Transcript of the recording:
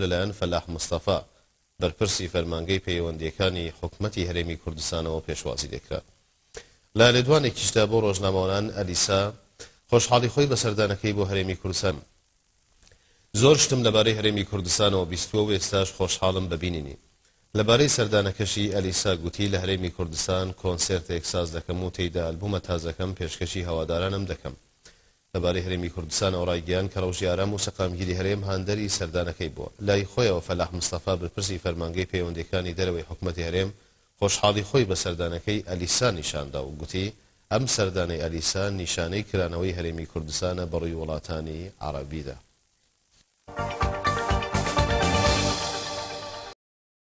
لەلایەن فەلاح مستەفا بەرپرسی فەرمانگەی پەیوەندیەکانی حکومەتی هەرێمی کوردستانەوە پێشوازی دەکرا لا لێدوانێکیشدا بۆ ڕۆژنامەوانان ئەلیسا خۆشحاڵی خۆی بەسەردانەکەی بۆ هەرێمی کوردستان زۆر شتم لەبارەی هەرێمی کوردستانەوە بیستوە و ئێستاش خۆشحاڵم ببینینی لەبارەی سەردانەکەشی ئەلیسا گوتی لە هەرێمی کوردستان کۆنسرت ئێکساز دەکەم و تێیدا ئەلبومە تازەکەم پێشکەشی هەوادارانم دەکەم لەبارەی هەرێمی کوردستان ئەو ڕایگەیان کە ڕژیارام و سەقامگیری هەرێم هاندەری سەردانەکەی بووە لای خۆیەوە فەلاح مستەفا بپرسی فەرمانگەی پەیوەندەکانی دەرەوەی حکوومەتی هەرێم خۆشحاڵی خۆی بە سەردانەکەی ئەلیسان نیشاندا و گوتی ئەم سەردانەی ئەلیسان نیشانەی کرانەوەی هەرێمی کوردستانە بەڕووی وڵاتانی عربیدا